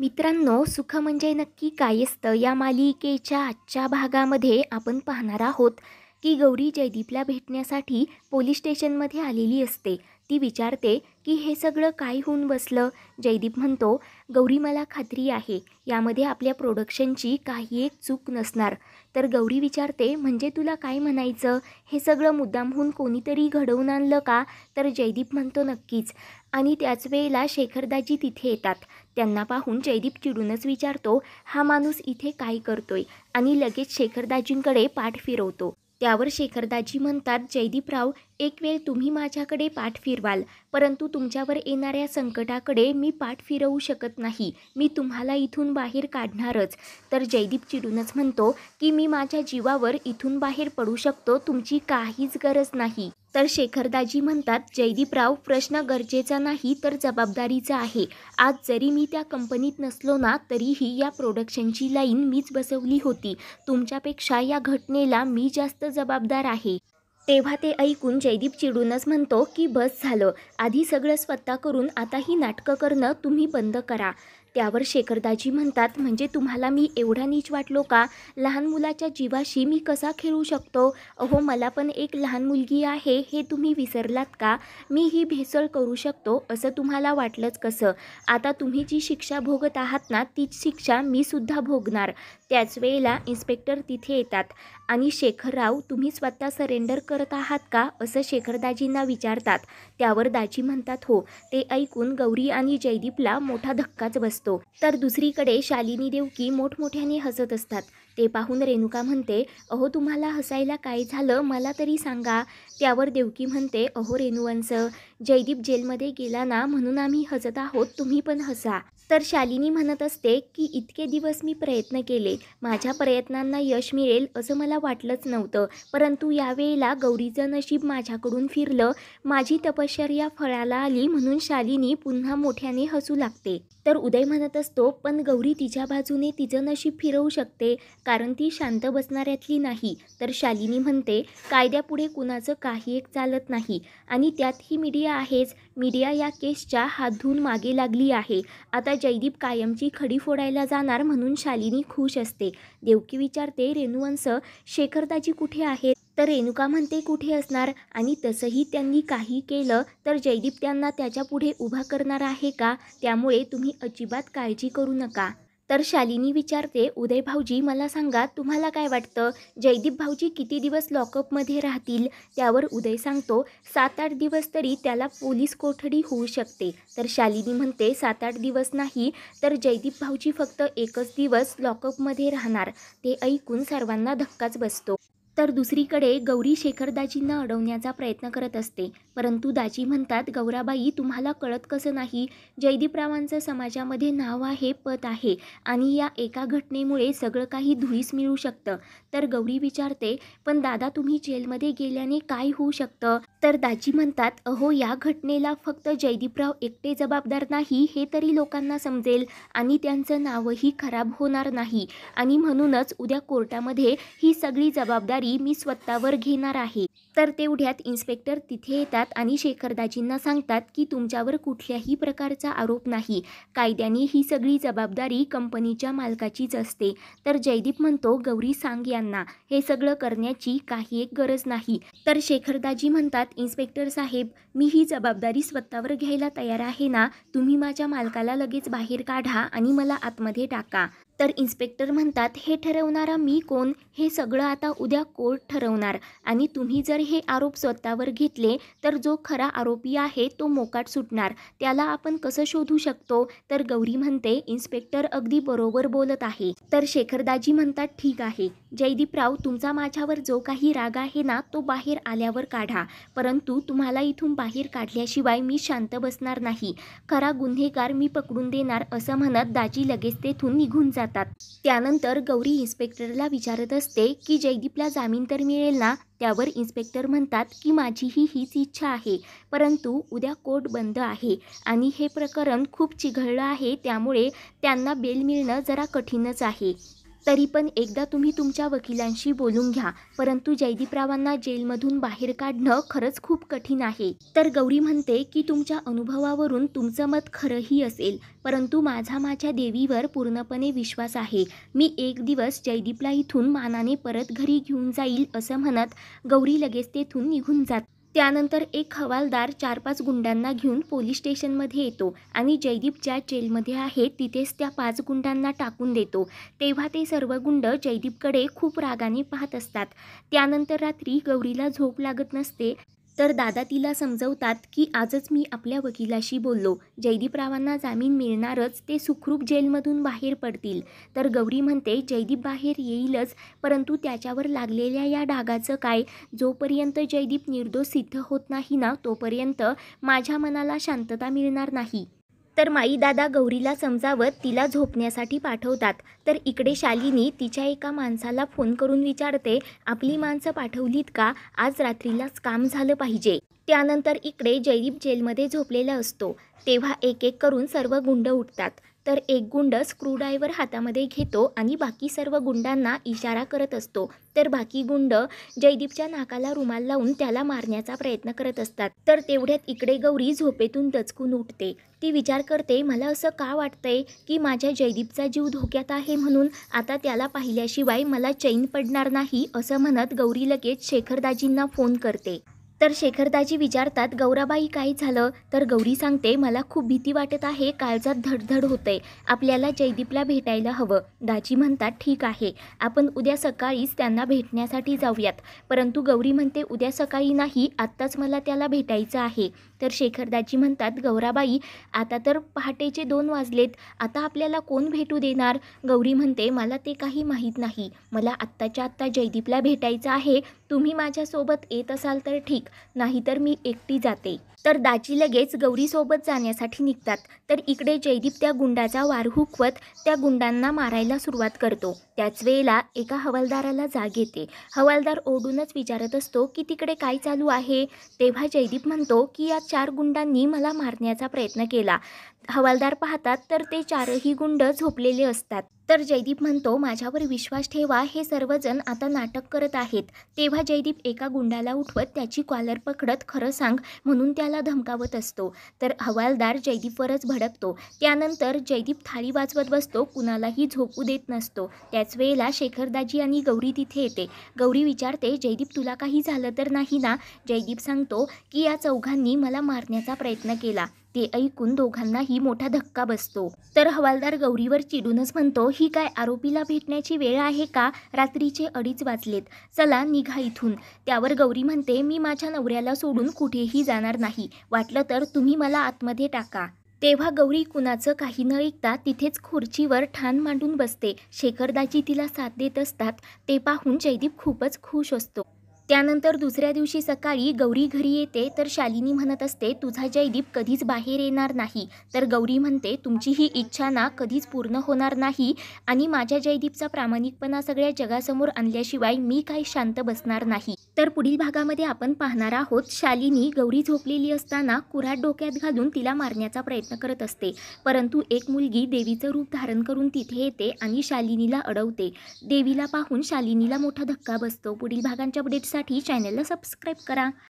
मित्रांनो सुख म्हणजे नक्की काय असतं या मालिकेच्या आजच्या भागामध्ये आपण पाहणार आहोत की गौरी जयदीपला भेटण्यासाठी पोलीस स्टेशनमध्ये आलेली असते ती विचारते की हे सगळं काय होऊन बसलं जयदीप म्हणतो गौरी मला खात्री आहे यामध्ये आपल्या प्रोडक्शनची काही एक चूक नसणार तर गौरी विचारते म्हणजे तुला काय म्हणायचं हे सगळं मुद्दामहून कोणीतरी घडवून आणलं का तर जयदीप म्हणतो नक्कीच आणि त्याच वेळेला शेखरदाजी तिथे येतात त्यांना पाहून जयदीप चिडूनच विचारतो हा माणूस इथे काय करतोय आणि लगेच शेखरदाजींकडे पाठ फिरवतो त्यावर शेखरदाजी म्हणतात जयदीपराव एक वेळ तुम्ही माझ्याकडे पाठ फिरवाल परंतु तुमच्यावर येणाऱ्या संकटाकडे मी पाठ फिरवू शकत नाही मी तुम्हाला इथून बाहेर काढणारच तर जयदीप चिडूनच म्हणतो की मी माझ्या जीवावर इथून बाहेर पडू शकतो तुमची काहीच गरज नाही तर शेखरदाजी म्हणतात जयदीपराव प्रश्न गरजेचा नाही तर जबाबदारीचा आहे आज जरी मी त्या कंपनीत नसलो ना तरीही या प्रोडक्शनची लाईन मीच बसवली होती तुमच्यापेक्षा या घटनेला मी जास्त जबाबदार आहे तेव्हा ते ऐकून जयदीप चिडूनच म्हणतो की बस झालं आधी सगळं स्वतः करून आता ही नाटकं करणं तुम्ही बंद करा त्यावर शेखरदाजी म्हणतात म्हणजे तुम्हाला मी एवढा नीच वाटलो का लहान मुलाच्या जीवाशी मी कसा खेळू शकतो अहो मला पण एक लहान मुलगी आहे हे तुम्ही विसरलात का मी ही भेसळ करू शकतो असं तुम्हाला वाटलंच कसं आता तुम्ही जी शिक्षा भोगत आहात ना तीच शिक्षा मी सुद्धा भोगणार त्याच वेळेला इन्स्पेक्टर तिथे येतात आणि शेखरराव तुम्ही स्वतः सरेंडर करत आहात का असं शेखरदाजींना विचारतात त्यावर दाजी म्हणतात हो ते ऐकून गौरी आणि जयदीपला मोठा धक्काच बसतो तर दुसरीकडे शालिनी देवकी मोठमोठ्याने हसत असतात ते पाहून रेणुका म्हणते अहो तुम्हाला हसायला काय झालं मला तरी सांगा त्यावर देवकी म्हणते अहो रेणुवांचं जयदीप जेलमध्ये गेला ना म्हणून आम्ही हसत आहोत तुम्ही पण हसा तर शालिनी म्हणत असते की इतके दिवस मी प्रयत्न केले माझ्या प्रयत्नांना यश मिळेल असं मला वाटलंच नव्हतं परंतु यावेळेला गौरीचं नशीब माझ्याकडून फिरलं माझी तपश्चर्या फळाला आली म्हणून शालिनी पुन्हा मोठ्याने हसू लागते तर उदय म्हणत असतो पण गौरी तिच्या बाजूने तिचं नशीब फिरवू शकते कारण ती शांत बसणाऱ्यातली नाही तर शालिनी म्हणते कायद्यापुढे कुणाचं काही एक चालत नाही आणि त्यात ही मीडिया आहेच मीडिया या केसच्या हात धुवून मागे लागली आहे आता जयदीप कायमची खडी फोडायला जाणार म्हणून शालिनी खुश असते देवकी विचारते रेणुवंस शेखरदाजी कुठे आहेत तर रेणुका म्हणते कुठे असणार आणि तसंही त्यांनी काही केलं तर जयदीप त्यांना त्याच्या पुढे उभा करणार आहे का त्यामुळे तुम्ही अजिबात काळजी करू नका तर शालिनी विचारते उदय भाऊजी मला सांगा तुम्हाला काय वाटतं जयदीप भाऊजी किती दिवस लॉकअपमध्ये राहतील त्यावर उदय सांगतो सात आठ दिवस तरी त्याला पोलीस कोठडी होऊ शकते तर शालिनी म्हणते सात आठ दिवस नाही तर जयदीप भाऊजी फक्त एकच दिवस लॉकअपमध्ये राहणार ते ऐकून सर्वांना धक्काच बसतो तर दुसरीकडे गौरी शेखर दाजींना अडवण्याचा प्रयत्न करत असते परंतु दाजी म्हणतात गौराबाई तुम्हाला कळत कसं नाही जयदीपरावांचं समाजामध्ये नाव आहे पत आहे आणि या एका घटनेमुळे सगळं काही धुळीस मिळू शकतं तर गौरी विचारते पण दादा तुम्ही जेलमध्ये गेल्याने काय होऊ शकतं तर दाजी म्हणतात अहो या घटनेला फक्त जयदीपराव एकटे जबाबदार नाही हे तरी लोकांना समजेल आणि त्यांचं नावही खराब होणार नाही आणि म्हणूनच उद्या कोर्टामध्ये ही सगळी जबाबदारी मी स्वतःवर घेणार आहे तर तेवढ्यात इन्स्पेक्टर तिथे येतात आणि शेखरदाजींना सांगतात की तुमच्यावर कुठल्याही प्रकारचा आरोप नाही कायद्याने ही सगळी जबाबदारी कंपनीच्या मालकाचीच असते तर जयदीप म्हणतो गौरी सांग यांना हे सगळं करण्याची काही एक गरज नाही तर शेखरदाजी म्हणतात इन्स्पेक्टर साहेब मी ही जबाबदारी स्वतःवर घ्यायला तयार आहे ना तुम्ही माझ्या मालकाला लगेच बाहेर काढा आणि मला आतमध्ये टाका तर इन्स्पेक्टर म्हणतात हे ठरवणारा मी कोण हे सगळं आता उद्या कोर्ट ठरवणार आणि तुम्ही जर हे आरोप स्वतःवर घेतले तर जो खरा आरोपी आहे तो मोकाट सुटणार त्याला आपण कसं शोधू शकतो तर गौरी म्हणते इन्स्पेक्टर अगदी बरोबर बोलत आहे तर शेखरदाजी म्हणतात ठीक आहे जयदीपराव तुमचा माझ्यावर जो काही राग आहे ना तो बाहेर आल्यावर काढा परंतु तुम्हाला इथून बाहेर काढल्याशिवाय मी शांत बसणार नाही खरा गुन्हेगार मी पकडून देणार असं म्हणत दाजी लगेच तेथून निघून जा जातात त्यानंतर गौरी इन्स्पेक्टरला विचारत असते की जयदीपला जामीन तर मिळेल ना त्यावर इन्स्पेक्टर म्हणतात की माझीही हीच इच्छा आहे परंतु उद्या कोर्ट बंद आहे आणि हे प्रकरण खूप चिघळलं आहे त्यामुळे त्यांना बेल मिळणं जरा कठीणच आहे तरी पण एकदा तुम्ही तुमच्या वकिलांशी बोलून घ्या परंतु जयदीपरावांना जेलमधून बाहेर काढणं खरंच खूप कठीण आहे तर गौरी म्हणते की तुमच्या अनुभवावरून तुमचं मत खरंही असेल परंतु माझा माझ्या देवीवर पूर्णपणे विश्वास आहे मी एक दिवस जयदीपला इथून मानाने परत घरी घेऊन जाईल असं म्हणत गौरी लगेच तेथून निघून जात त्यानंतर एक हवालदार चार पाच गुंडांना घेऊन पोलीस स्टेशनमध्ये येतो आणि जयदीप ज्या जेलमध्ये आहे तिथेच त्या पाच गुंडांना टाकून देतो तेव्हा ते सर्व गुंड जयदीपकडे खूप रागाने पाहत असतात त्यानंतर रात्री गौरीला झोप लागत नसते तर दादा तिला समजवतात की आजच मी आपल्या वकिलाशी बोललो जयदीपरावांना जामीन मिळणारच ते सुखरूप जेलमधून बाहेर पडतील तर गौरी म्हणते जयदीप बाहेर येईलच परंतु त्याच्यावर लागलेल्या या डागाचं काय जोपर्यंत जयदीप निर्दोष सिद्ध होत नाही ना तोपर्यंत माझ्या मनाला शांतता मिळणार नाही तर माई दादा गौरीला समजावत तिला झोपण्यासाठी पाठवतात तर इकडे शालिनी तिच्या एका माणसाला फोन करून विचारते आपली माणसं पाठवलीत का आज रात्रीलाच काम झालं पाहिजे त्यानंतर इकडे जयदीप जेलमध्ये झोपलेला असतो तेव्हा एक एक करून सर्व गुंड उठतात तर एक गुंड स्क्रूड्रायव्हर हातामध्ये घेतो आणि बाकी सर्व गुंडांना इशारा करत असतो तर बाकी गुंड जयदीपच्या नाकाला रुमाल लावून त्याला मारण्याचा प्रयत्न करत असतात तर तेवढ्यात इकडे गौरी झोपेतून दचकून उठते ती विचार करते मला असं का वाटतंय की माझ्या जयदीपचा जीव धोक्यात आहे म्हणून आता त्याला पाहिल्याशिवाय मला चैन पडणार नाही असं म्हणत गौरी लगेच शेखरदाजींना फोन करते तर शेखरदाजी विचारतात गौराबाई काय झालं तर गौरी सांगते मला खूप भीती वाटत आहे काळजात धडधड होते आपल्याला जयदीपला भेटायला हवं दाजी म्हणतात ठीक आहे आपण उद्या सकाळीच त्यांना भेटण्यासाठी जाऊयात परंतु गौरी म्हणते उद्या सकाळी नाही आत्ताच मला त्याला भेटायचं आहे तर शेखरदाजी म्हणतात गौराबाई आता तर पहाटेचे दोन वाजलेत आता आपल्याला कोण भेटू देणार गौरी म्हणते मला ते काही माहीत नाही मला आत्ताच्या आत्ता जयदीपला भेटायचं आहे तुम्ही माझ्यासोबत येत असाल तर ठीक नाहीतर मी एकटी जाते तर दाजी लगेच गौरीसोबत जाण्यासाठी निघतात तर इकडे जयदीप त्या गुंडाचा वार हुकवत त्या गुंडांना मारायला सुरुवात करतो त्याच वेळेला एका हवालदाराला जाग येते हवालदार ओढूनच विचारत असतो की तिकडे काय चालू आहे तेव्हा जयदीप म्हणतो की या चार गुंडांनी मला मारण्याचा प्रयत्न केला हवालदार पाहतात तर ते चारही गुंड झोपलेले असतात तर जयदीप म्हणतो माझ्यावर विश्वास ठेवा हे सर्वजण आता नाटक करत आहेत तेव्हा जयदीप एका गुंडाला उठवत त्याची कॉलर पकडत खरं सांग म्हणून त्याला धमकावत असतो तर हवालदार जयदीपवरच भडकतो त्यानंतर जयदीप थाळी वाजवत बसतो कुणालाही झोपू देत नसतो त्याच वेळेला शेखरदाजी आणि गौरी तिथे येते गौरी विचारते जयदीप तुला काही झालं तर नाही ना जयदीप सांगतो की या चौघांनी मला मारण्याचा प्रयत्न केला ते ऐकून दोघांनाही मोठा धक्का बसतो तर हवालदार गौरीवर चिडूनच म्हणतो ही काय आरोपीला भेटण्याची वेळ आहे का रात्रीचे अडीच वाजलेत चला निघा इथून त्यावर गौरी म्हणते मी माझ्या नवऱ्याला सोडून कुठेही जाणार नाही वाटलं तर तुम्ही मला आतमध्ये टाका तेव्हा गौरी कुणाचं काही न ऐकता तिथेच खुर्चीवर ठाण मांडून बसते शेखरदाजी तिला साथ देत असतात ते पाहून जयदीप खूपच खुश असतो त्यानंतर दुसऱ्या दिवशी सकाळी गौरी घरी येते तर शालिनी म्हणत असते तुझा जयदीप कधीच बाहेर येणार नाही तर गौरी म्हणते तुमची ही इच्छा ना कधीच पूर्ण होणार नाही आणि माझ्या जयदीपचा प्रामाणिकपणा सगळ्या जगासमोर आणल्याशिवाय मी काही शांत बसणार नाही तर पुढील भागामध्ये आपण पाहणार आहोत शालिनी गौरी झोपलेली असताना कुऱ्हाड डोक्यात घालून तिला मारण्याचा प्रयत्न करत असते परंतु एक मुलगी देवीचं रूप धारण करून तिथे येते आणि शालिनीला अडवते देवीला पाहून शालिनीला मोठा धक्का बसतो पुढील भागांच्या अपडेटसाठी चॅनलला सबस्क्राईब करा